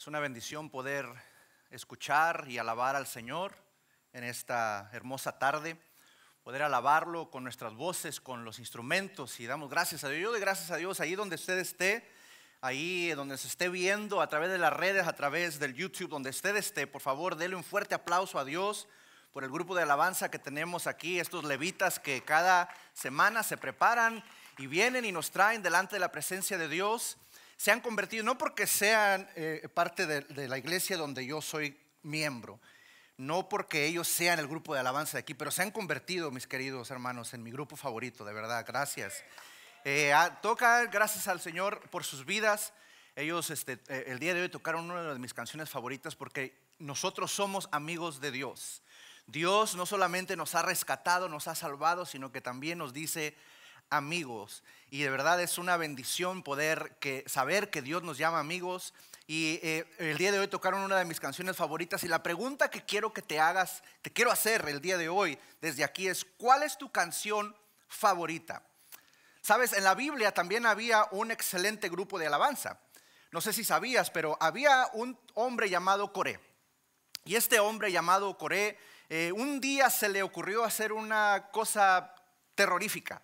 Es una bendición poder escuchar y alabar al Señor en esta hermosa tarde, poder alabarlo con nuestras voces, con los instrumentos y damos gracias a Dios. Yo doy gracias a Dios ahí donde usted esté, ahí donde se esté viendo, a través de las redes, a través del YouTube, donde usted esté, por favor, déle un fuerte aplauso a Dios por el grupo de alabanza que tenemos aquí, estos levitas que cada semana se preparan y vienen y nos traen delante de la presencia de Dios se han convertido, no porque sean eh, parte de, la iglesia donde yo soy miembro, no porque ellos sean el grupo de alabanza de aquí, pero se han convertido, mis queridos hermanos, en mi grupo favorito, de verdad, gracias. Eh, ah, toca, gracias al Señor por sus vidas. Ellos este, eh, el día de hoy tocaron una de mis canciones favoritas porque nosotros somos amigos de Dios. Dios no solamente nos ha rescatado, nos ha salvado, sino que también nos dice, amigos. Y de verdad es una bendición poder que, saber que Dios nos llama amigos. Y eh, el día de hoy tocaron una de mis canciones favoritas. Y la pregunta que quiero que te hagas, te quiero hacer el día de hoy desde aquí es, ¿cuál es tu canción favorita? Sabes, en la Biblia también había un excelente grupo de alabanza. No sé si sabías, pero había un hombre llamado Coré. Y este hombre llamado Coré, eh, un día se le ocurrió hacer una cosa terrorífica.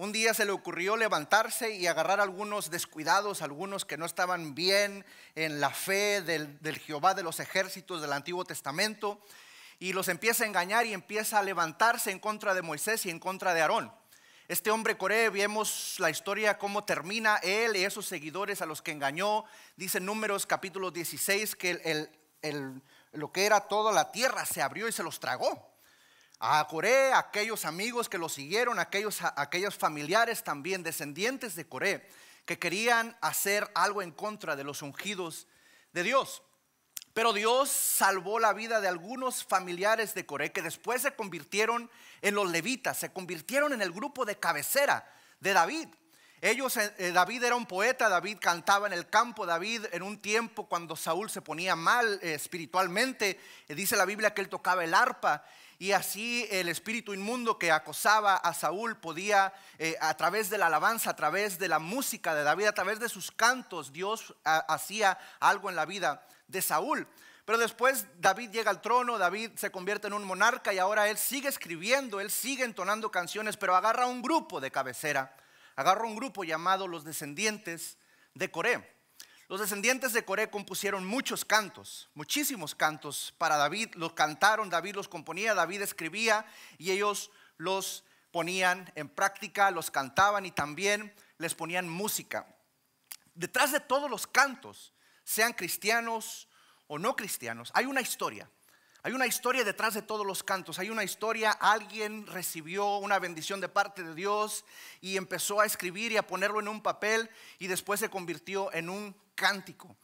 Un día se le ocurrió levantarse y agarrar algunos descuidados, algunos que no estaban bien en la fe del, Jehová de los ejércitos del Antiguo Testamento, y los empieza a engañar y empieza a levantarse en contra de Moisés y en contra de Aarón. Este hombre Coré, vemos la historia, cómo termina él y esos seguidores a los que engañó. Dice Números capítulo 16 que lo que era toda la tierra se abrió y se los tragó a Coré, aquellos amigos que lo siguieron, aquellos, aquellos familiares también, descendientes de Coré, que querían hacer algo en contra de los ungidos de Dios. Pero Dios salvó la vida de algunos familiares de Coré que después se convirtieron en los levitas, se convirtieron en el grupo de cabecera de David. Ellos, eh, eh, David era un poeta, David cantaba en el campo, David en un tiempo cuando Saúl se ponía mal eh, espiritualmente, dice la Biblia que él tocaba el arpa y así el espíritu inmundo que acosaba a Saúl podía, a través de la alabanza, a través de la música de David, a través de sus cantos, Dios hacía algo en la vida de Saúl. Pero después David llega al trono, David se convierte en un monarca y ahora él sigue escribiendo, él sigue entonando canciones, pero agarra un grupo de cabecera Agarró un grupo llamado los descendientes de Corea, Los descendientes de Coré compusieron muchos cantos, muchísimos cantos para David, los cantaron, David los componía, David escribía y ellos los ponían en práctica, los cantaban y también les ponían música. Detrás de todos los cantos, sean cristianos o no cristianos, hay una historia. Hay una historia detrás de todos los cantos, hay una historia, alguien recibió una bendición de parte de Dios y empezó a escribir y a ponerlo en un papel y después se convirtió en un cántico.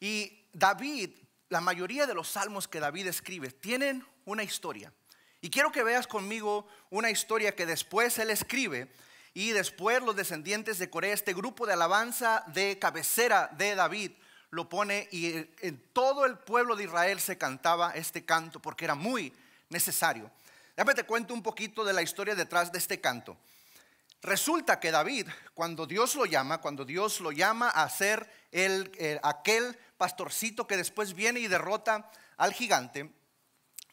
Y David, la mayoría de los salmos que David escribe tienen una historia. Y quiero que veas conmigo una historia que después él escribe y después los descendientes de Corea, este grupo de alabanza de cabecera de David, lo pone y en todo el pueblo de Israel se cantaba este canto porque era muy necesario. Déjame te cuento un poquito de la historia detrás de este canto. Resulta que David, cuando Dios lo llama, cuando Dios lo llama a ser el, aquel pastorcito que después viene y derrota al gigante,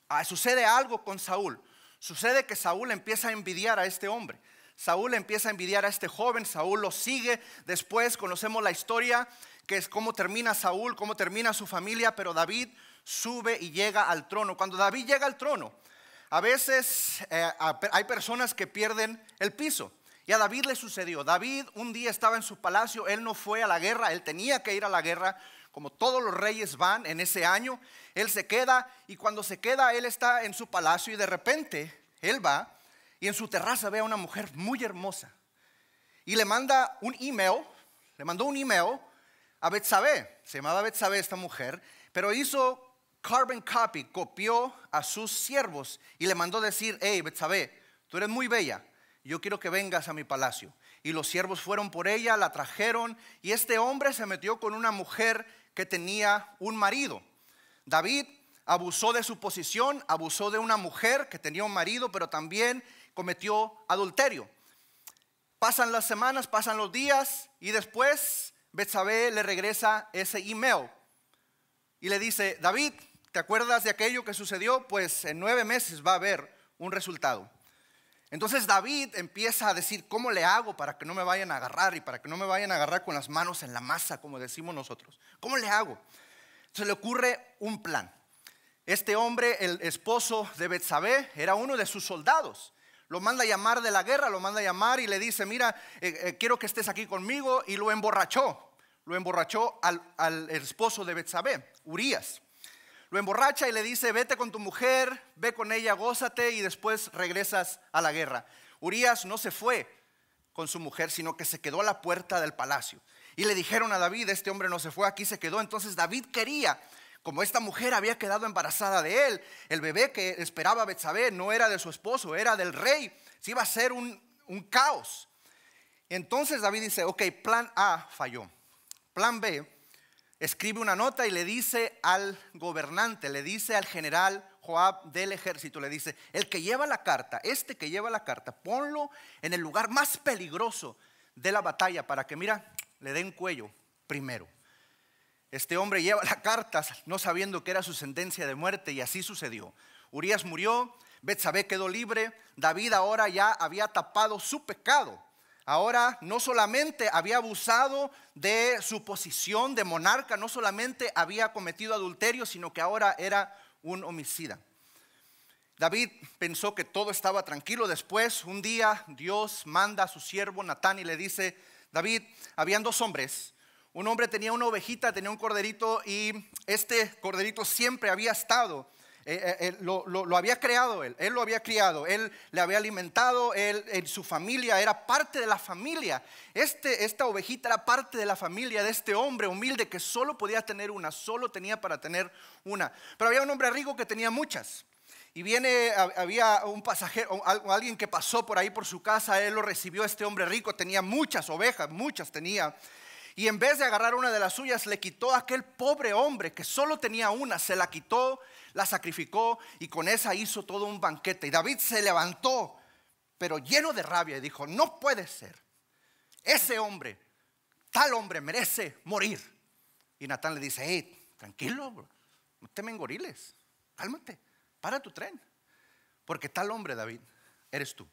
ah, sucede algo con Saúl. Sucede que Saúl empieza a envidiar a este hombre. Saúl empieza a envidiar a este joven, Saúl lo sigue, después conocemos la historia, que es cómo termina Saúl, cómo termina su familia, pero David sube y llega al trono. Cuando David llega al trono, a veces eh, hay personas que pierden el piso. Y a David le sucedió. David un día estaba en su palacio, él no fue a la guerra, él tenía que ir a la guerra, como todos los reyes van en ese año. Él se queda y cuando se queda, él está en su palacio y de repente él va y en su terraza ve a una mujer muy hermosa y le manda un email, le mandó un email a Betsabé, se llamaba Betsabé esta mujer, pero hizo carbon copy, copió a sus siervos y le mandó decir, hey Betsabé, tú eres muy bella, yo quiero que vengas a mi palacio. Y los siervos fueron por ella, la trajeron y este hombre se metió con una mujer que tenía un marido. David abusó de su posición, abusó de una mujer que tenía un marido, pero también cometió adulterio. Pasan las semanas, pasan los días y después Betsabé le regresa ese email y le dice, David, ¿te acuerdas de aquello que sucedió? Pues en nueve meses va a haber un resultado. Entonces David empieza a decir, ¿cómo le hago para que no me vayan a agarrar y para que no me vayan a agarrar con las manos en la masa, como decimos nosotros? ¿Cómo le hago? Se le ocurre un plan. Este hombre, el esposo de Betsabé, era uno de sus soldados. Lo manda a llamar de la guerra, lo manda a llamar y le dice, mira, eh, eh, quiero que estés aquí conmigo. Y lo emborrachó, lo emborrachó al, esposo de Betsabé, Urias. Lo emborracha y le dice, vete con tu mujer, ve con ella, gózate y después regresas a la guerra. Urias no se fue con su mujer, sino que se quedó a la puerta del palacio. Y le dijeron a David, este hombre no se fue, aquí se quedó. Entonces David quería como esta mujer había quedado embarazada de él, el bebé que esperaba Betsabé no era de su esposo, era del rey. Se iba a ser un, un caos. Entonces David dice, ok, plan A falló. Plan B, escribe una nota y le dice al gobernante, le dice al general Joab del ejército, le dice, el que lleva la carta, este que lleva la carta, ponlo en el lugar más peligroso de la batalla para que, mira, le den cuello primero. Este hombre lleva las cartas no sabiendo que era su sentencia de muerte y así sucedió. Urias murió, Betsabé quedó libre, David ahora ya había tapado su pecado. Ahora no solamente había abusado de su posición de monarca, no solamente había cometido adulterio, sino que ahora era un homicida. David pensó que todo estaba tranquilo. Después, un día, Dios manda a su siervo Natán y le dice, David, habían dos hombres un hombre tenía una ovejita, tenía un corderito y este corderito siempre había estado. Eh, eh, eh, lo, había creado él, él lo había criado, él le había alimentado, él, en su familia era parte de la familia. Este, esta ovejita era parte de la familia de este hombre humilde que solo podía tener una, solo tenía para tener una. Pero había un hombre rico que tenía muchas. Y viene, había un pasajero, alguien que pasó por ahí por su casa, él lo recibió, este hombre rico tenía muchas ovejas, muchas tenía. Y en vez de agarrar una de las suyas, le quitó a aquel pobre hombre que solo tenía una, se la quitó, la sacrificó y con esa hizo todo un banquete. Y David se levantó, pero lleno de rabia, y dijo, no puede ser. Ese hombre, tal hombre, merece morir. Y Natán le dice, tranquilo, no temen goriles, cálmate, para tu tren. Porque tal hombre, David, eres tú.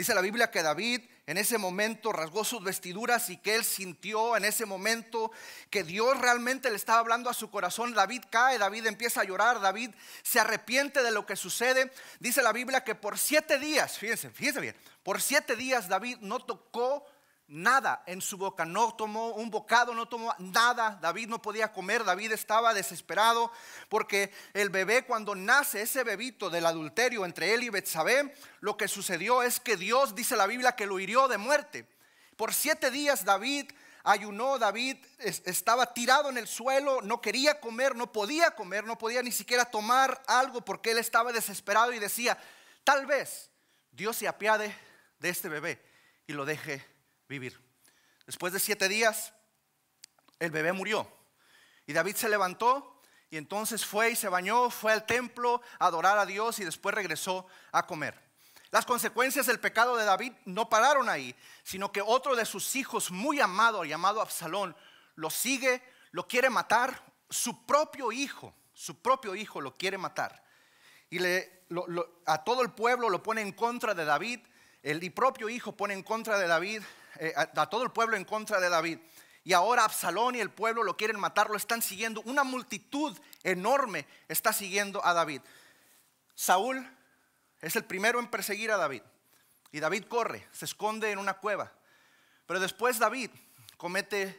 Dice la Biblia que David en ese momento rasgó sus vestiduras y que él sintió en ese momento que Dios realmente le estaba hablando a su corazón. David cae, David empieza a llorar, David se arrepiente de lo que sucede. Dice la Biblia que por siete días, fíjense, fíjense bien, por siete días David no tocó nada en su boca, no tomó un bocado, no tomó nada, David no podía comer, David estaba desesperado porque el bebé cuando nace, ese bebito del adulterio entre él y Betsabé, lo que sucedió es que Dios, dice la Biblia, que lo hirió de muerte. Por siete días David ayunó, David estaba tirado en el suelo, no quería comer, no podía comer, no podía ni siquiera tomar algo porque él estaba desesperado y decía, tal vez Dios se apiade de este bebé y lo deje vivir. Después de siete días, el bebé murió. Y David se levantó y entonces fue y se bañó, fue al templo a adorar a Dios y después regresó a comer. Las consecuencias del pecado de David no pararon ahí, sino que otro de sus hijos muy amado, llamado Absalón, lo sigue, lo quiere matar, su propio hijo, su propio hijo lo quiere matar. Y le, a todo el pueblo lo pone en contra de David, el propio hijo pone en contra de David, eh, a, a todo el pueblo en contra de David. Y ahora Absalón y el pueblo lo quieren matar, lo están siguiendo. Una multitud enorme está siguiendo a David. Saúl es el primero en perseguir a David. Y David corre, se esconde en una cueva. Pero después David comete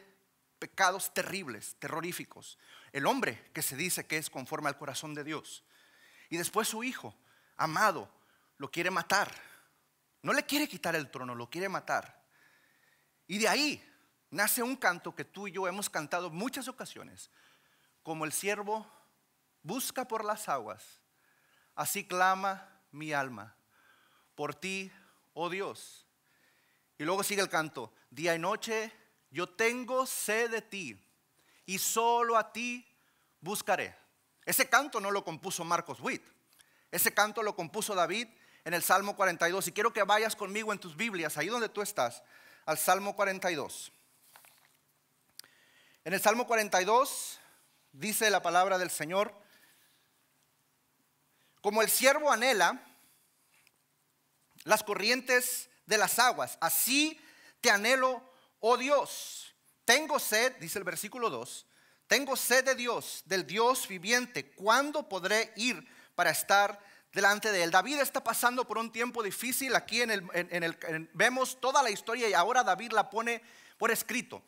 pecados terribles, terroríficos. El hombre que se dice que es conforme al corazón de Dios. Y después su hijo, amado, lo quiere matar. No le quiere quitar el trono, lo quiere matar. Y de ahí nace un canto que tú y yo hemos cantado muchas ocasiones, como el siervo busca por las aguas, así clama mi alma, por ti, oh Dios. Y luego sigue el canto, día y noche yo tengo sed de ti y solo a ti buscaré. Ese canto no lo compuso Marcos Witt, ese canto lo compuso David en el Salmo 42. Y quiero que vayas conmigo en tus Biblias, ahí donde tú estás, al Salmo 42. En el Salmo 42 dice la palabra del Señor, como el siervo anhela las corrientes de las aguas, así te anhelo, oh Dios. Tengo sed, dice el versículo 2, tengo sed de Dios, del Dios viviente. ¿Cuándo podré ir para estar delante de él. David está pasando por un tiempo difícil. Aquí en el, vemos toda la historia y ahora David la pone por escrito.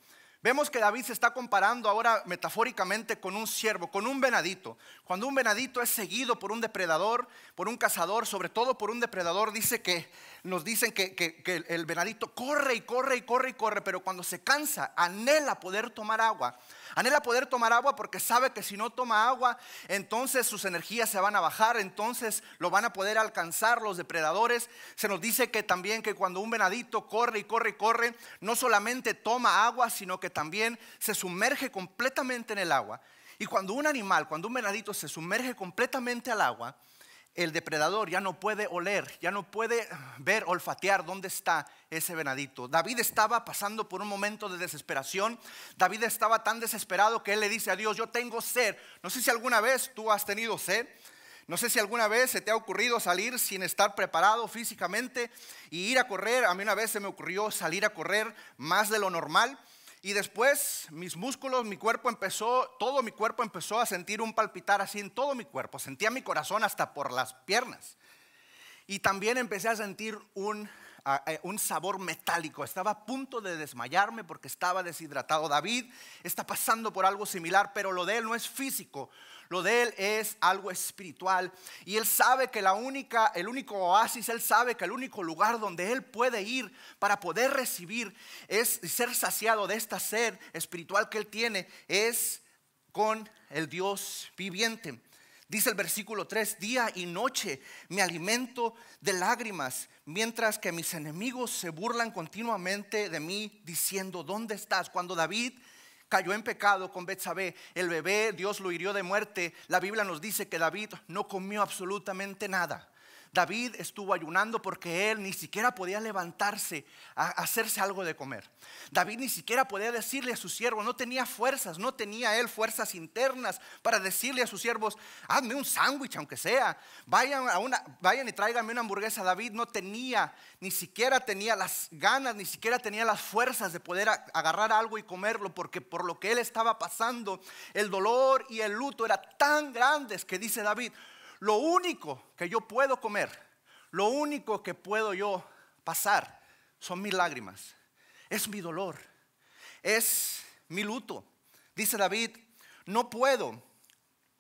Vemos que David se está comparando ahora metafóricamente con un siervo, con un venadito. Cuando un venadito es seguido por un depredador, por un cazador, sobre todo por un depredador, dice que nos dicen que, que el venadito corre y corre y corre y corre, pero cuando se cansa, anhela poder tomar agua. Anhela poder tomar agua porque sabe que si no toma agua, entonces sus energías se van a bajar, entonces lo van a poder alcanzar los depredadores. Se nos dice que también que cuando un venadito corre y corre y corre, no solamente toma agua, sino que también se sumerge completamente en el agua. Y cuando un animal, cuando un venadito se sumerge completamente al agua, el depredador ya no puede oler, ya no puede ver, olfatear dónde está ese venadito. David estaba pasando por un momento de desesperación. David estaba tan desesperado que él le dice a Dios, yo tengo sed. No sé si alguna vez tú has tenido sed. No sé si alguna vez se te ha ocurrido salir sin estar preparado físicamente y ir a correr. A mí una vez se me ocurrió salir a correr más de lo normal y después mis músculos, mi cuerpo empezó, todo mi cuerpo empezó a sentir un palpitar así en todo mi cuerpo. Sentía mi corazón hasta por las piernas. Y también empecé a sentir un un sabor metálico. Estaba a punto de desmayarme porque estaba deshidratado. David está pasando por algo similar, pero lo de él no es físico, lo de él es algo espiritual. Y él sabe que la única, el único oasis, él sabe que el único lugar donde él puede ir para poder recibir es ser saciado de esta sed espiritual que él tiene es con el Dios viviente. Dice el versículo 3, día y noche me alimento de lágrimas, mientras que mis enemigos se burlan continuamente de mí diciendo, ¿dónde estás? Cuando David cayó en pecado con Betsabé, el bebé Dios lo hirió de muerte, la Biblia nos dice que David no comió absolutamente nada. David estuvo ayunando porque él ni siquiera podía levantarse a hacerse algo de comer. David ni siquiera podía decirle a su siervo, no tenía fuerzas, no tenía él fuerzas internas para decirle a sus siervos, hazme un sándwich aunque sea, vayan, a una, vayan y tráiganme una hamburguesa. David no tenía, ni siquiera tenía las ganas, ni siquiera tenía las fuerzas de poder agarrar algo y comerlo porque por lo que él estaba pasando, el dolor y el luto eran tan grandes que dice David, lo único que yo puedo comer, lo único que puedo yo pasar son mis lágrimas, es mi dolor, es mi luto. Dice David, no puedo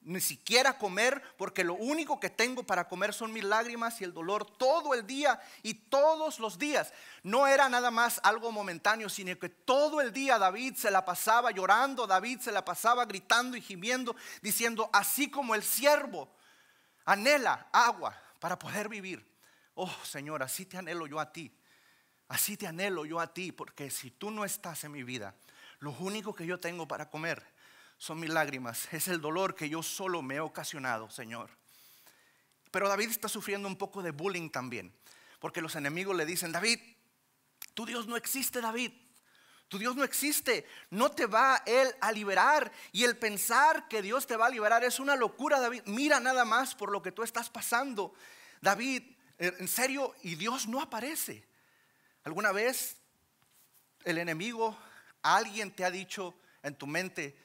ni siquiera comer porque lo único que tengo para comer son mis lágrimas y el dolor todo el día y todos los días. No era nada más algo momentáneo, sino que todo el día David se la pasaba llorando, David se la pasaba gritando y gimiendo, diciendo, así como el siervo anhela agua para poder vivir. Oh Señor, así te anhelo yo a ti. Así te anhelo yo a ti, porque si tú no estás en mi vida, lo único que yo tengo para comer son mis lágrimas, es el dolor que yo solo me he ocasionado, Señor. Pero David está sufriendo un poco de bullying también, porque los enemigos le dicen, David, tu Dios no existe, David. Tu Dios no existe, no te va Él a liberar. Y el pensar que Dios te va a liberar es una locura, David. Mira nada más por lo que tú estás pasando. David, eh, en serio, y Dios no aparece. ¿Alguna vez el enemigo, alguien te ha dicho en tu mente,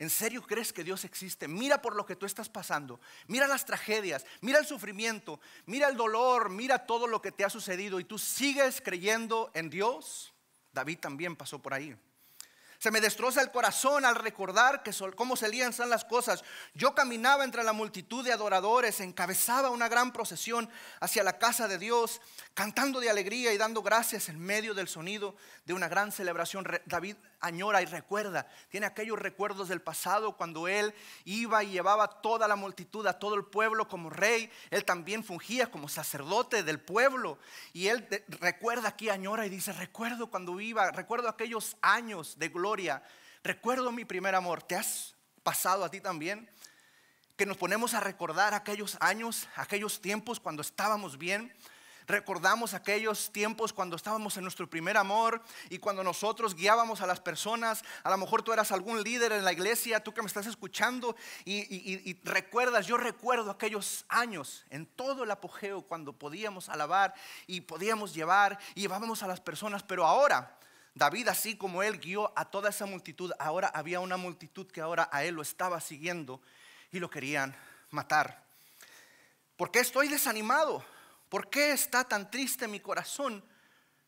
¿En serio crees que Dios existe? Mira por lo que tú estás pasando. Mira las tragedias, mira el sufrimiento, mira el dolor, mira todo lo que te ha sucedido y tú sigues creyendo en Dios. David también pasó por ahí. Se me destroza el corazón al recordar que cómo se son las cosas. Yo caminaba entre la multitud de adoradores, encabezaba una gran procesión hacia la casa de Dios, cantando de alegría y dando gracias en medio del sonido de una gran celebración. David añora y recuerda. Tiene aquellos recuerdos del pasado cuando él iba y llevaba toda la multitud, a todo el pueblo como rey. Él también fungía como sacerdote del pueblo. Y él recuerda aquí, añora y dice, recuerdo cuando iba, recuerdo aquellos años de gloria. Recuerdo mi primer amor. ¿Te has pasado a ti también? Que nos ponemos a recordar aquellos años, aquellos tiempos cuando estábamos bien Recordamos aquellos tiempos cuando estábamos en nuestro primer amor y cuando nosotros guiábamos a las personas. A lo mejor tú eras algún líder en la iglesia, tú que me estás escuchando y, recuerdas, yo recuerdo aquellos años en todo el apogeo cuando podíamos alabar y podíamos llevar y llevábamos a las personas, pero ahora... David, así como él guió a toda esa multitud, ahora había una multitud que ahora a él lo estaba siguiendo y lo querían matar. ¿Por qué estoy desanimado? ¿Por qué está tan triste mi corazón?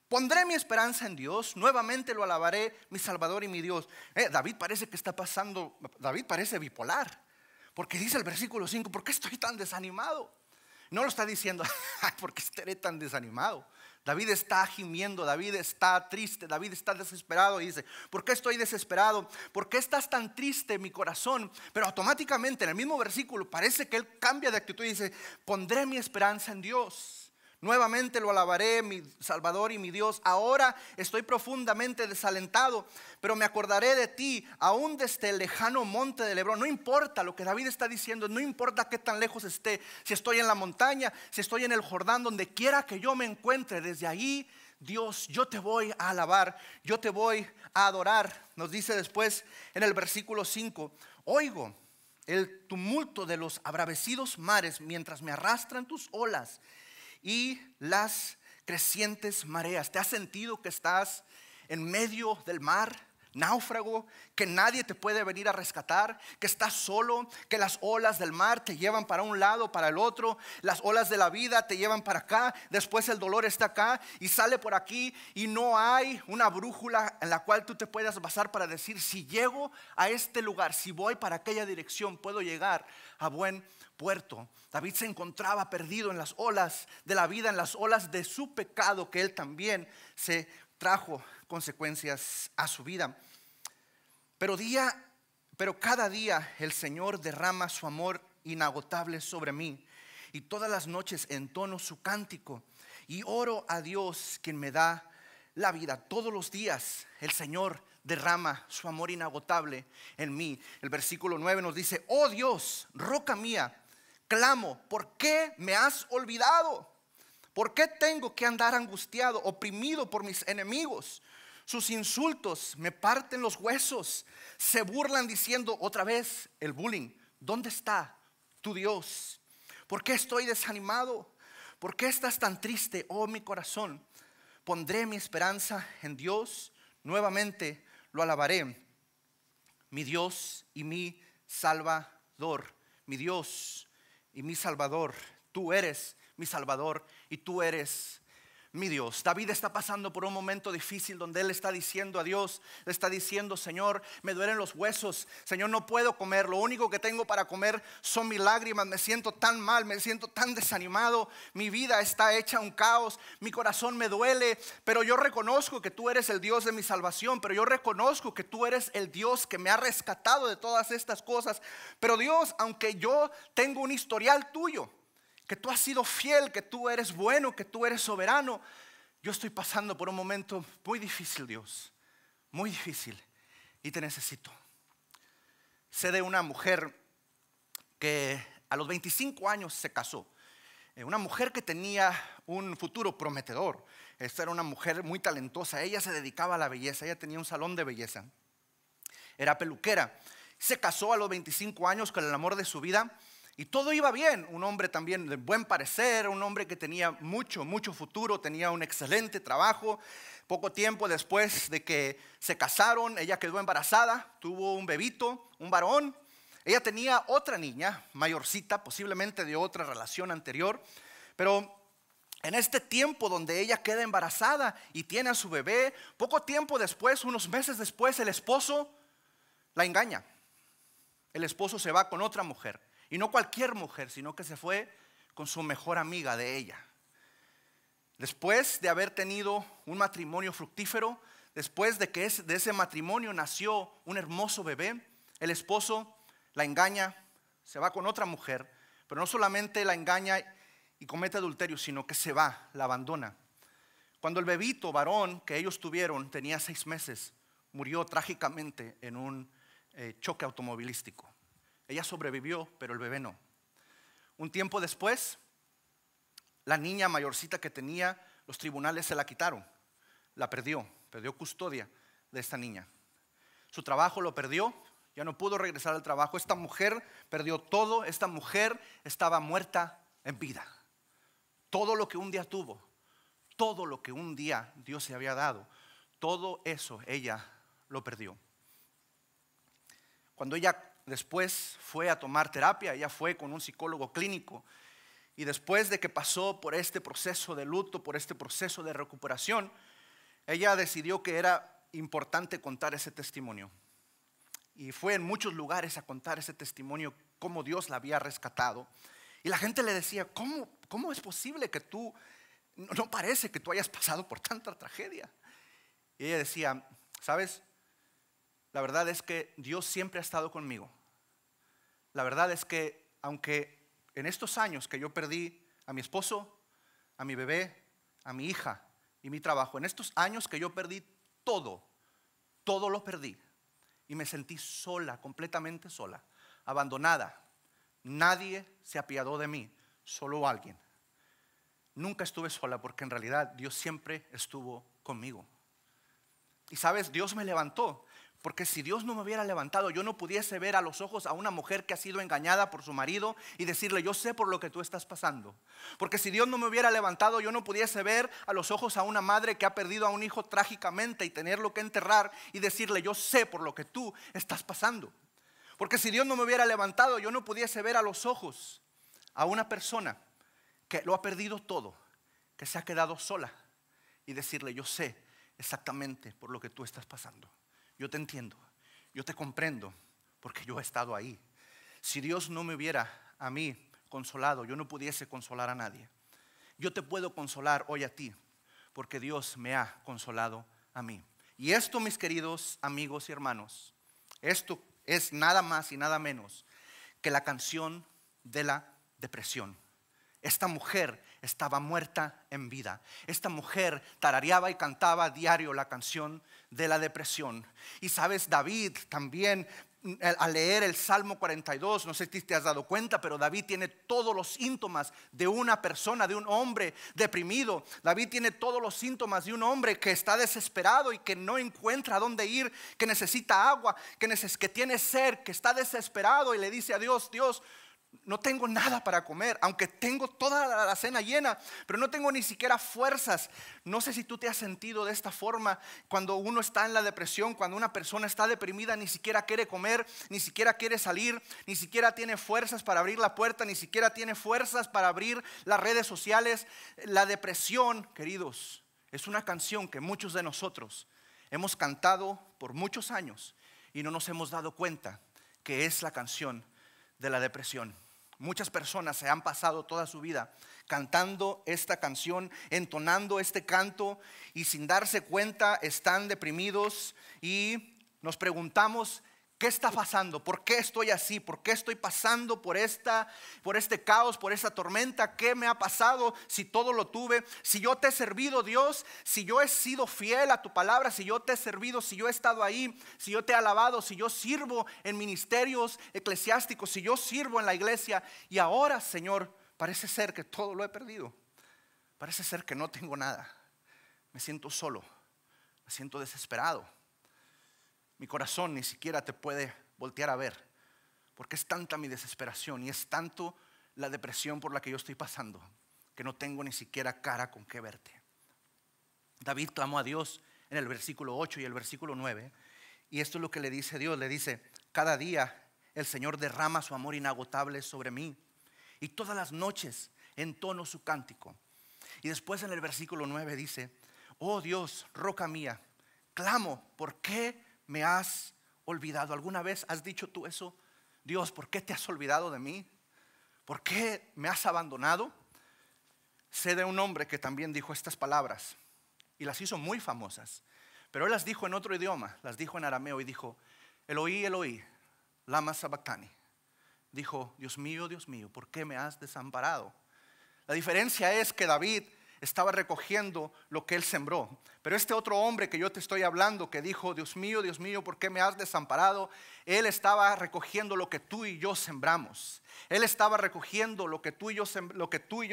Pondré mi esperanza en Dios, nuevamente lo alabaré, mi Salvador y mi Dios. Eh, David parece que está pasando, David parece bipolar, porque dice el versículo 5, ¿por qué estoy tan desanimado? No lo está diciendo, ¿por qué estaré tan desanimado? David está gimiendo, David está triste, David está desesperado y dice, ¿por qué estoy desesperado? ¿Por qué estás tan triste mi corazón? Pero automáticamente en el mismo versículo parece que él cambia de actitud y dice, pondré mi esperanza en Dios. Nuevamente lo alabaré, mi Salvador y mi Dios. Ahora estoy profundamente desalentado, pero me acordaré de ti, aún desde el este lejano monte del Hebrón. No importa lo que David está diciendo, no importa qué tan lejos esté, si estoy en la montaña, si estoy en el Jordán, donde quiera que yo me encuentre, desde ahí, Dios, yo te voy a alabar, yo te voy a adorar. Nos dice después en el versículo 5, oigo el tumulto de los abravecidos mares mientras me arrastran tus olas y las crecientes mareas. ¿Te has sentido que estás en medio del mar? náufrago, que nadie te puede venir a rescatar, que estás solo, que las olas del mar te llevan para un lado, para el otro, las olas de la vida te llevan para acá, después el dolor está acá y sale por aquí y no hay una brújula en la cual tú te puedas basar para decir, si llego a este lugar, si voy para aquella dirección, puedo llegar a buen puerto, David se encontraba perdido en las olas de la vida, en las olas de su pecado, que él también se trajo consecuencias a su vida. Pero día, pero cada día el Señor derrama su amor inagotable sobre mí, y todas las noches entono su cántico y oro a Dios quien me da la vida. Todos los días el Señor derrama su amor inagotable en mí. El versículo 9 nos dice, oh Dios, roca mía, clamo, ¿por qué me has olvidado? ¿Por qué tengo que andar angustiado, oprimido por mis enemigos? Sus insultos me parten los huesos. Se burlan diciendo otra vez el bullying. ¿Dónde está tu Dios? ¿Por qué estoy desanimado? ¿Por qué estás tan triste, oh mi corazón? Pondré mi esperanza en Dios. Nuevamente lo alabaré. Mi Dios y mi Salvador. Mi Dios y mi Salvador. Tú eres mi Salvador y tú eres mi Dios. David está pasando por un momento difícil donde él está diciendo a Dios, le está diciendo, Señor, me duelen los huesos, Señor, no puedo comer, lo único que tengo para comer son mis lágrimas, me siento tan mal, me siento tan desanimado, mi vida está hecha un caos, mi corazón me duele, pero yo reconozco que tú eres el Dios de mi salvación, pero yo reconozco que tú eres el Dios que me ha rescatado de todas estas cosas, pero Dios, aunque yo tengo un historial tuyo, que tú has sido fiel, que tú eres bueno, que tú eres soberano. Yo estoy pasando por un momento muy difícil, Dios, muy difícil, y te necesito. Sé de una mujer que a los 25 años se casó, eh, una mujer que tenía un futuro prometedor. Esta era una mujer muy talentosa, ella se dedicaba a la belleza, ella tenía un salón de belleza, era peluquera. Se casó a los 25 años con el amor de su vida y todo iba bien, un hombre también de buen parecer, un hombre que tenía mucho, mucho futuro, tenía un excelente trabajo. Poco tiempo después de que se casaron, ella quedó embarazada, tuvo un bebito, un varón. Ella tenía otra niña, mayorcita, posiblemente de otra relación anterior, pero en este tiempo donde ella queda embarazada y tiene a su bebé, poco tiempo después, unos meses después, el esposo la engaña. El esposo se va con otra mujer y no cualquier mujer, sino que se fue con su mejor amiga de ella. Después de haber tenido un matrimonio fructífero, después de que de ese matrimonio nació un hermoso bebé, el esposo la engaña, se va con otra mujer, pero no solamente la engaña y comete adulterio, sino que se va, la abandona. Cuando el bebito varón que ellos tuvieron tenía seis meses, murió trágicamente en un eh, choque automovilístico. Ella sobrevivió, pero el bebé no. Un tiempo después, la niña mayorcita que tenía, los tribunales se la quitaron. La perdió, perdió custodia de esta niña. Su trabajo lo perdió, ya no pudo regresar al trabajo. Esta mujer perdió todo, esta mujer estaba muerta en vida. Todo lo que un día tuvo, todo lo que un día Dios se había dado, todo eso ella lo perdió. Cuando ella después fue a tomar terapia, ella fue con un psicólogo clínico. Y después de que pasó por este proceso de luto, por este proceso de recuperación, ella decidió que era importante contar ese testimonio. Y fue en muchos lugares a contar ese testimonio, cómo Dios la había rescatado. Y la gente le decía, ¿cómo, cómo es posible que tú, no parece que tú hayas pasado por tanta tragedia? Y ella decía, ¿sabes? La verdad es que Dios siempre ha estado conmigo. La verdad es que aunque en estos años que yo perdí a mi esposo, a mi bebé, a mi hija y mi trabajo, en estos años que yo perdí todo, todo lo perdí y me sentí sola, completamente sola, abandonada. Nadie se apiadó de mí, solo alguien. Nunca estuve sola porque en realidad Dios siempre estuvo conmigo. Y sabes, Dios me levantó porque si Dios no me hubiera levantado, yo no pudiese ver a los ojos a una mujer que ha sido engañada por su marido y decirle, yo sé por lo que tú estás pasando. Porque si Dios no me hubiera levantado, yo no pudiese ver a los ojos a una madre que ha perdido a un hijo trágicamente y tenerlo que enterrar y decirle, yo sé por lo que tú estás pasando. Porque si Dios no me hubiera levantado, yo no pudiese ver a los ojos a una persona que lo ha perdido todo, que se ha quedado sola y decirle, yo sé exactamente por lo que tú estás pasando yo te entiendo, yo te comprendo, porque yo he estado ahí. Si Dios no me hubiera a mí consolado, yo no pudiese consolar a nadie. Yo te puedo consolar hoy a ti, porque Dios me ha consolado a mí. Y esto, mis queridos amigos y hermanos, esto es nada más y nada menos que la canción de la depresión. Esta mujer estaba muerta en vida. Esta mujer tarareaba y cantaba a diario la canción de la depresión. Y sabes, David también mm, eh, al leer el Salmo 42, no sé si te has dado cuenta, pero David tiene todos los síntomas de una persona, de un hombre deprimido. David tiene todos los síntomas de un hombre que está desesperado y que no encuentra a dónde ir, que necesita agua, que, que tiene ser que está desesperado y le dice a Dios, Dios, no tengo nada para comer, aunque tengo toda la cena llena, pero no tengo ni siquiera fuerzas. No sé si tú te has sentido de esta forma cuando uno está en la depresión, cuando una persona está deprimida, ni siquiera quiere comer, ni siquiera quiere salir, ni siquiera tiene fuerzas para abrir la puerta, ni siquiera tiene fuerzas para abrir las redes sociales. La depresión, queridos, es una canción que muchos de nosotros hemos cantado por muchos años y no nos hemos dado cuenta que es la canción de la depresión. Muchas personas se han pasado toda su vida cantando esta canción, entonando este canto y sin darse cuenta están deprimidos y nos preguntamos ¿Qué está pasando? ¿Por qué estoy así? ¿Por qué estoy pasando por esta por este caos, por esta tormenta? ¿Qué me ha pasado si todo lo tuve? Si yo te he servido, Dios, si yo he sido fiel a tu palabra, si yo te he servido, si yo he estado ahí, si yo te he alabado, si yo sirvo en ministerios eclesiásticos, si yo sirvo en la iglesia y ahora, Señor, parece ser que todo lo he perdido. Parece ser que no tengo nada. Me siento solo. Me siento desesperado mi corazón ni siquiera te puede voltear a ver, porque es tanta mi desesperación y es tanto la depresión por la que yo estoy pasando, que no tengo ni siquiera cara con qué verte. David clamó a Dios en el versículo 8 y el versículo 9, y esto es lo que le dice Dios, le dice, cada día el Señor derrama su amor inagotable sobre mí, y todas las noches entono su cántico. Y después en el versículo 9 dice, oh Dios, roca mía, clamo, ¿por qué me has olvidado. ¿Alguna vez has dicho tú eso? Dios, ¿por qué te has olvidado de mí? ¿Por qué me has abandonado? Sé de un hombre que también dijo estas palabras y las hizo muy famosas, pero él las dijo en otro idioma, las dijo en arameo y dijo, Eloí, Eloí, lama sabactani. Dijo, Dios mío, Dios mío, ¿por qué me has desamparado? La diferencia es que David estaba recogiendo lo que él sembró. Pero este otro hombre que yo te estoy hablando, que dijo, Dios mío, Dios mío, ¿por qué me has desamparado? Él estaba recogiendo lo que tú y yo sembramos. Él estaba recogiendo lo que tú y yo,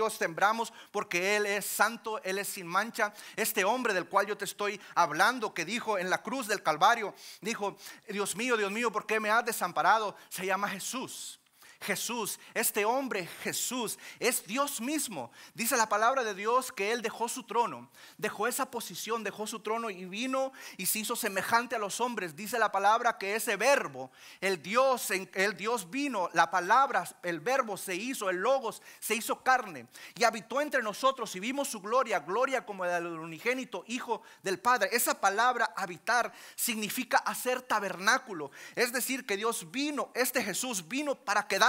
sembramos porque Él es santo, Él es sin mancha. Este hombre del cual yo te estoy hablando, que dijo en la cruz del Calvario, dijo, Dios mío, Dios mío, ¿por qué me has desamparado? Se llama Jesús. Jesús, este hombre Jesús, es Dios mismo. Dice la palabra de Dios que Él dejó su trono, dejó esa posición, dejó su trono y vino y se hizo semejante a los hombres. Dice la palabra que ese verbo, el Dios, el Dios vino, la palabra, el verbo se hizo, el logos se hizo carne y habitó entre nosotros y vimos su gloria, gloria como El unigénito Hijo del Padre. Esa palabra habitar significa hacer tabernáculo. Es decir, que Dios vino, este Jesús vino para quedar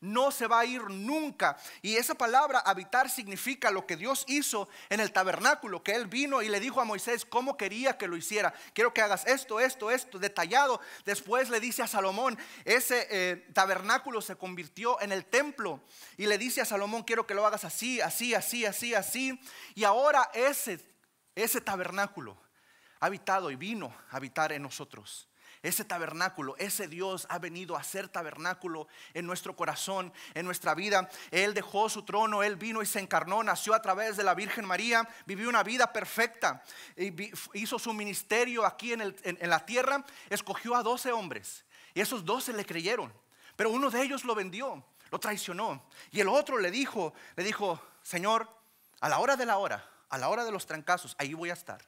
no se va a ir nunca. Y esa palabra habitar significa lo que Dios hizo en el tabernáculo, que Él vino y le dijo a Moisés cómo quería que lo hiciera. Quiero que hagas esto, esto, esto, detallado. Después le dice a Salomón, ese eh, tabernáculo se convirtió en el templo. Y le dice a Salomón, quiero que lo hagas así, así, así, así, así. Y ahora ese, ese tabernáculo ha habitado y vino a habitar en nosotros. Ese tabernáculo, ese Dios ha venido a ser tabernáculo en nuestro corazón, en nuestra vida. Él dejó su trono, Él vino y se encarnó, nació a través de la Virgen María, vivió una vida perfecta, hizo su ministerio aquí en, la tierra, escogió a doce hombres y esos doce le creyeron, pero uno de ellos lo vendió, lo traicionó y el otro le dijo, le dijo, Señor, a la hora de la hora, a la hora de los trancazos, ahí voy a estar.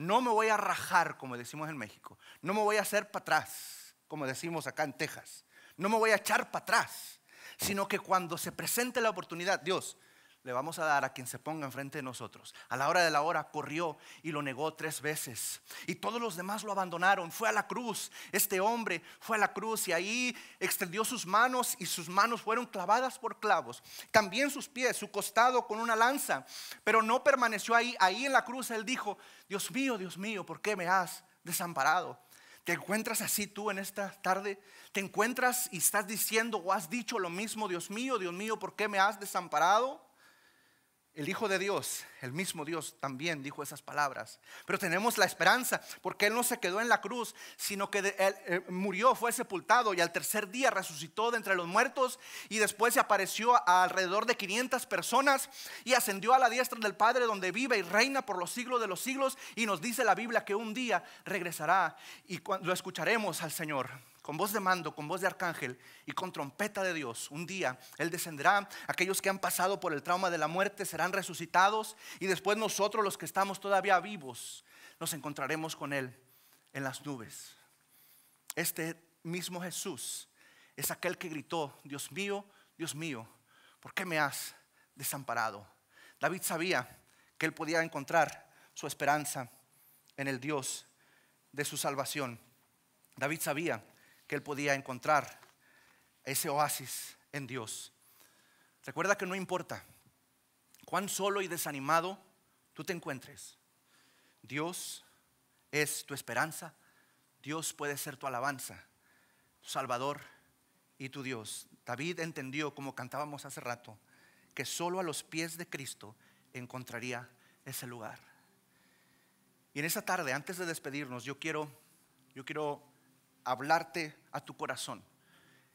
No me voy a rajar, como decimos en México. No me voy a hacer para atrás, como decimos acá en Texas. No me voy a echar para atrás, sino que cuando se presente la oportunidad, Dios, le vamos a dar a quien se ponga enfrente de nosotros. A la hora de la hora corrió y lo negó tres veces. Y todos los demás lo abandonaron. Fue a la cruz. Este hombre fue a la cruz y ahí extendió sus manos y sus manos fueron clavadas por clavos. También sus pies, su costado con una lanza. Pero no permaneció ahí. Ahí en la cruz él dijo, Dios mío, Dios mío, ¿por qué me has desamparado? ¿Te encuentras así tú en esta tarde? ¿Te encuentras y estás diciendo o has dicho lo mismo, Dios mío, Dios mío, ¿por qué me has desamparado? El Hijo de Dios, el mismo Dios, también dijo esas palabras. Pero tenemos la esperanza, porque Él no se quedó en la cruz, sino que eh, murió, fue sepultado y al tercer día resucitó de entre los muertos y después se apareció a alrededor de 500 personas y ascendió a la diestra del Padre donde vive y reina por los siglos de los siglos y nos dice la Biblia que un día regresará y lo escucharemos al Señor con voz de mando, con voz de arcángel y con trompeta de Dios. Un día Él descenderá, aquellos que han pasado por el trauma de la muerte serán resucitados y después nosotros los que estamos todavía vivos nos encontraremos con Él en las nubes. Este mismo Jesús es aquel que gritó, Dios mío, Dios mío, ¿por qué me has desamparado? David sabía que él podía encontrar su esperanza en el Dios de su salvación. David sabía que él podía encontrar ese oasis en Dios. Recuerda que no importa cuán solo y desanimado tú te encuentres, Dios es tu esperanza, Dios puede ser tu alabanza, tu Salvador y tu Dios. David entendió, como cantábamos hace rato, que solo a los pies de Cristo encontraría ese lugar. Y en esa tarde, antes de despedirnos, yo quiero, yo quiero hablarte a tu corazón.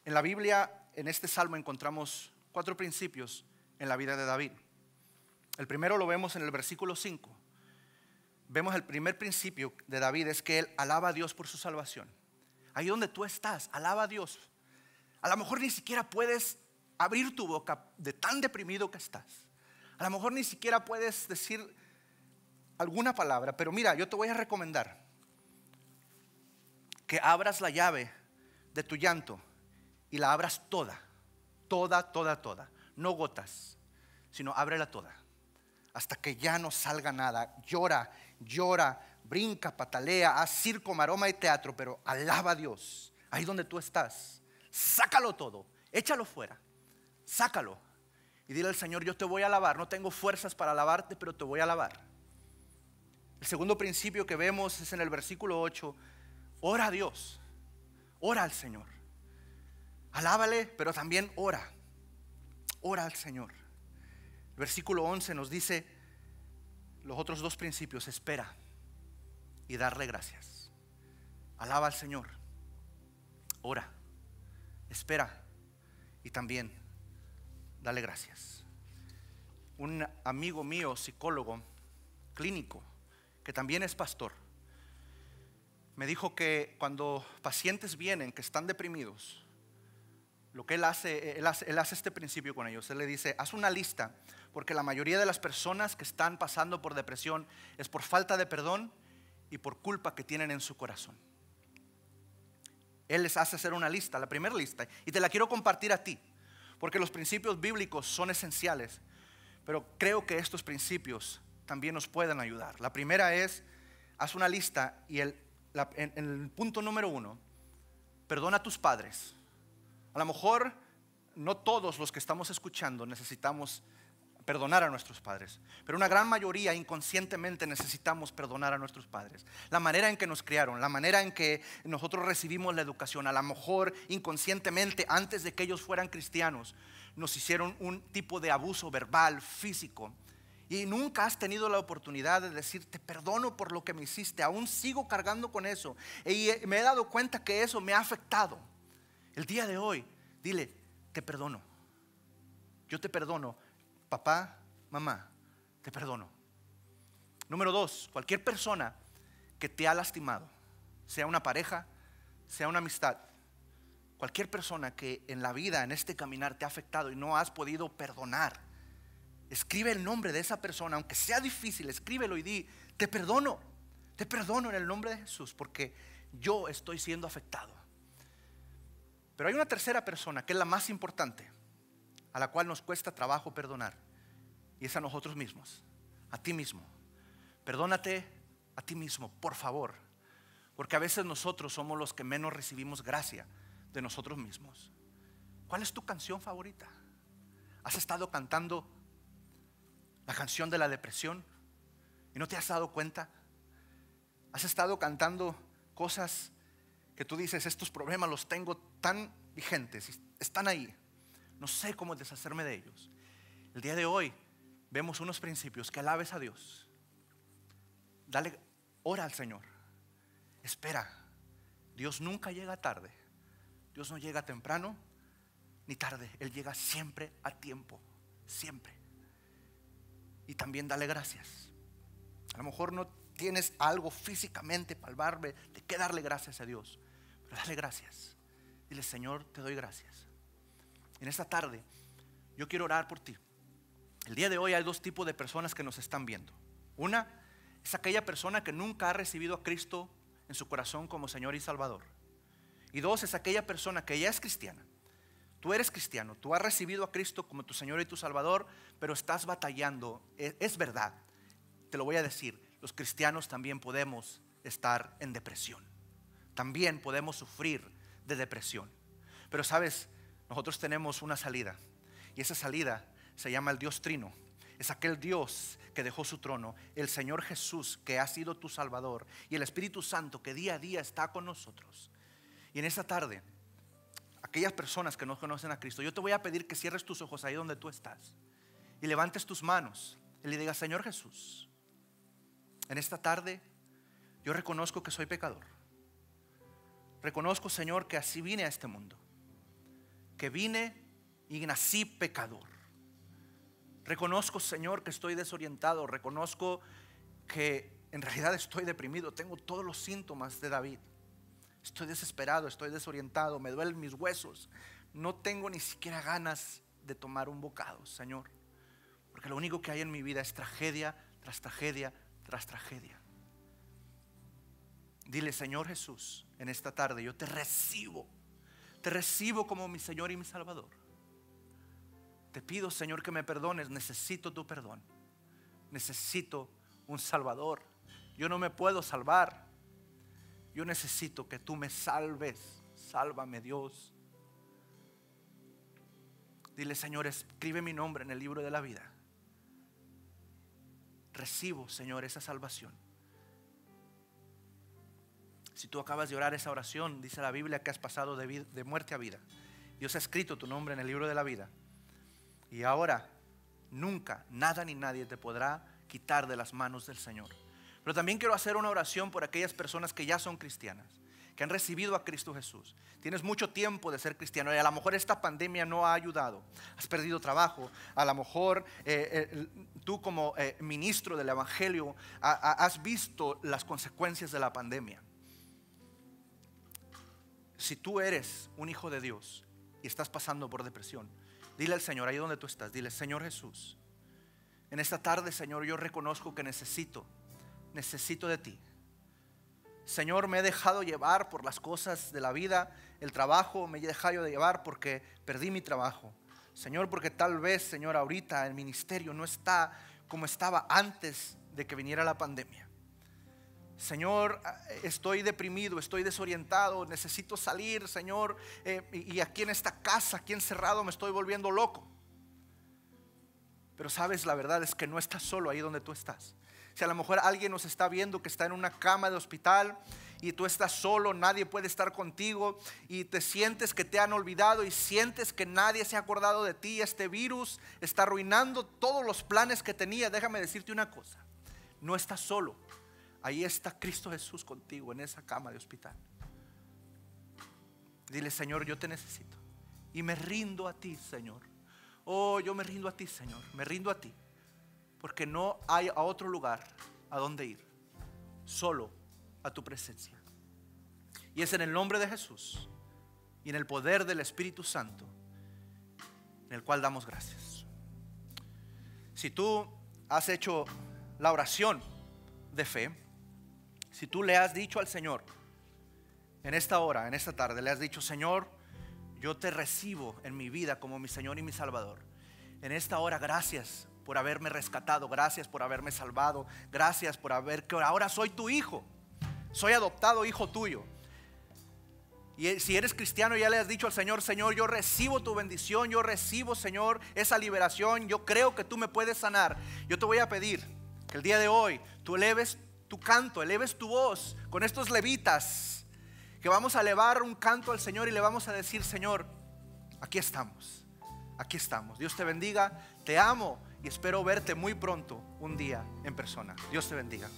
En la Biblia, en este salmo, encontramos cuatro principios en la vida de David. El primero lo vemos en el versículo 5. Vemos el primer principio de David es que él alaba a Dios por su salvación. Ahí donde tú estás, alaba a Dios. A lo mejor ni siquiera puedes abrir tu boca de tan deprimido que estás. A lo mejor ni siquiera puedes decir alguna palabra, pero mira, yo te voy a recomendar que abras la llave de tu llanto y la abras toda, toda, toda, toda. No gotas, sino ábrela toda. Hasta que ya no salga nada. Llora, llora, brinca, patalea, haz circo, maroma y teatro, pero alaba a Dios. Ahí donde tú estás, sácalo todo, échalo fuera, sácalo. Y dile al Señor, yo te voy a alabar, no tengo fuerzas para alabarte, pero te voy a alabar. El segundo principio que vemos es en el versículo 8 Ora a Dios, ora al Señor. Alábale, pero también ora. Ora al Señor. El Versículo 11 nos dice los otros dos principios, espera y darle gracias. Alaba al Señor, ora, espera y también dale gracias. Un amigo mío, psicólogo clínico, que también es pastor, me dijo que cuando pacientes vienen que están deprimidos, lo que él hace, él hace, este principio con ellos. Él le dice, haz una lista, porque la mayoría de las personas que están pasando por depresión es por falta de perdón y por culpa que tienen en su corazón. Él les hace hacer una lista, la primera lista, y te la quiero compartir a ti, porque los principios bíblicos son esenciales, pero creo que estos principios también nos pueden ayudar. La primera es, haz una lista y el en el punto número uno, perdona a tus padres. A lo mejor no todos los que estamos escuchando necesitamos perdonar a nuestros padres, pero una gran mayoría inconscientemente necesitamos perdonar a nuestros padres. La manera en que nos criaron, la manera en que nosotros recibimos la educación, a lo mejor inconscientemente antes de que ellos fueran cristianos, nos hicieron un tipo de abuso verbal, físico, y nunca has tenido la oportunidad de decir, te perdono por lo que me hiciste, aún sigo cargando con eso. Y eh, me he dado cuenta que eso me ha afectado. El día de hoy, dile, te perdono. Yo te perdono, papá, mamá, te perdono. Número dos, cualquier persona que te ha lastimado, sea una pareja, sea una amistad, cualquier persona que en la vida, en este caminar, te ha afectado y no has podido perdonar Escribe el nombre de esa persona, aunque sea difícil, escríbelo y di, te perdono, te perdono en el nombre de Jesús, porque yo estoy siendo afectado. Pero hay una tercera persona, que es la más importante, a la cual nos cuesta trabajo perdonar, y es a nosotros mismos, a ti mismo. Perdónate a ti mismo, por favor, porque a veces nosotros somos los que menos recibimos gracia de nosotros mismos. ¿Cuál es tu canción favorita? ¿Has estado cantando la canción de la depresión y no te has dado cuenta. Has estado cantando cosas que tú dices, estos problemas los tengo tan vigentes, están ahí. No sé cómo deshacerme de ellos. El día de hoy vemos unos principios que alabes a Dios. Dale, ora al Señor. Espera. Dios nunca llega tarde. Dios no llega temprano ni tarde. Él llega siempre a tiempo. Siempre y también dale gracias. A lo mejor no tienes algo físicamente para barbe de qué darle gracias a Dios, pero dale gracias. Dile, Señor, te doy gracias. En esta tarde, yo quiero orar por ti. El día de hoy hay dos tipos de personas que nos están viendo. Una es aquella persona que nunca ha recibido a Cristo en su corazón como Señor y Salvador. Y dos es aquella persona que ya es cristiana, Tú eres cristiano, tú has recibido a Cristo como tu Señor y tu Salvador, pero estás batallando. E, es, verdad, te lo voy a decir, los cristianos también podemos estar en depresión. También podemos sufrir de depresión. Pero sabes, nosotros tenemos una salida. Y esa salida se llama el Dios Trino. Es aquel Dios que dejó su trono, el Señor Jesús que ha sido tu Salvador y el Espíritu Santo que día a día está con nosotros. Y en esa tarde aquellas personas que no conocen a Cristo, yo te voy a pedir que cierres tus ojos ahí donde tú estás y levantes tus manos y le digas, Señor Jesús, en esta tarde yo reconozco que soy pecador. Reconozco, Señor, que así vine a este mundo. Que vine y nací pecador. Reconozco, Señor, que estoy desorientado. Reconozco que en realidad estoy deprimido. Tengo todos los síntomas de David. Estoy desesperado, estoy desorientado, me duelen mis huesos. No tengo ni siquiera ganas de tomar un bocado, Señor. Porque lo único que hay en mi vida es tragedia tras tragedia tras tragedia. Dile, Señor Jesús, en esta tarde yo te recibo. Te recibo como mi Señor y mi Salvador. Te pido, Señor, que me perdones. Necesito tu perdón. Necesito un Salvador. Yo no me puedo salvar. Yo necesito que tú me salves. Sálvame Dios. Dile, Señor, escribe mi nombre en el libro de la vida. Recibo, Señor, esa salvación. Si tú acabas de orar esa oración, dice la Biblia que has pasado de, de muerte a vida. Dios ha escrito tu nombre en el libro de la vida. Y ahora, nunca, nada ni nadie te podrá quitar de las manos del Señor. Pero también quiero hacer una oración por aquellas personas que ya son cristianas, que han recibido a Cristo Jesús. Tienes mucho tiempo de ser cristiano y a lo mejor esta pandemia no ha ayudado. Has perdido trabajo. A lo mejor eh, eh, tú como eh, ministro del Evangelio has visto las consecuencias de la pandemia. Si tú eres un hijo de Dios y estás pasando por depresión, dile al Señor, ahí donde tú estás, dile, Señor Jesús, en esta tarde, Señor, yo reconozco que necesito necesito de ti. Señor, me he dejado llevar por las cosas de la vida, el trabajo, me he dejado de llevar porque perdí mi trabajo. Señor, porque tal vez, Señor, ahorita el ministerio no está como estaba antes de que viniera la pandemia. Señor, estoy deprimido, estoy desorientado, necesito salir, Señor, eh, y aquí en esta casa, aquí encerrado, me estoy volviendo loco. Pero sabes, la verdad es que no estás solo ahí donde tú estás. Si a lo mejor alguien nos está viendo que está en una cama de hospital y tú estás solo, nadie puede estar contigo y te sientes que te han olvidado y sientes que nadie se ha acordado de ti. Este virus está arruinando todos los planes que tenía. Déjame decirte una cosa, no estás solo. Ahí está Cristo Jesús contigo en esa cama de hospital. Dile, Señor, yo te necesito. Y me rindo a ti, Señor. Oh, yo me rindo a ti, Señor. Me rindo a ti porque no hay a otro lugar a donde ir, solo a tu presencia. Y es en el nombre de Jesús y en el poder del Espíritu Santo en el cual damos gracias. Si tú has hecho la oración de fe, si tú le has dicho al Señor en esta hora, en esta tarde, le has dicho, Señor, yo te recibo en mi vida como mi Señor y mi Salvador. En esta hora, gracias por haberme rescatado, gracias por haberme salvado, gracias por haber que ahora soy tu hijo, soy adoptado hijo tuyo. Y eh, si eres cristiano ya le has dicho al Señor, Señor, yo recibo tu bendición, yo recibo, Señor, esa liberación, yo creo que tú me puedes sanar. Yo te voy a pedir que el día de hoy tú eleves tu canto, eleves tu voz con estos levitas, que vamos a elevar un canto al Señor y le vamos a decir, Señor, aquí estamos, aquí estamos. Dios te bendiga, te amo y espero verte muy pronto un día en persona. Dios te bendiga.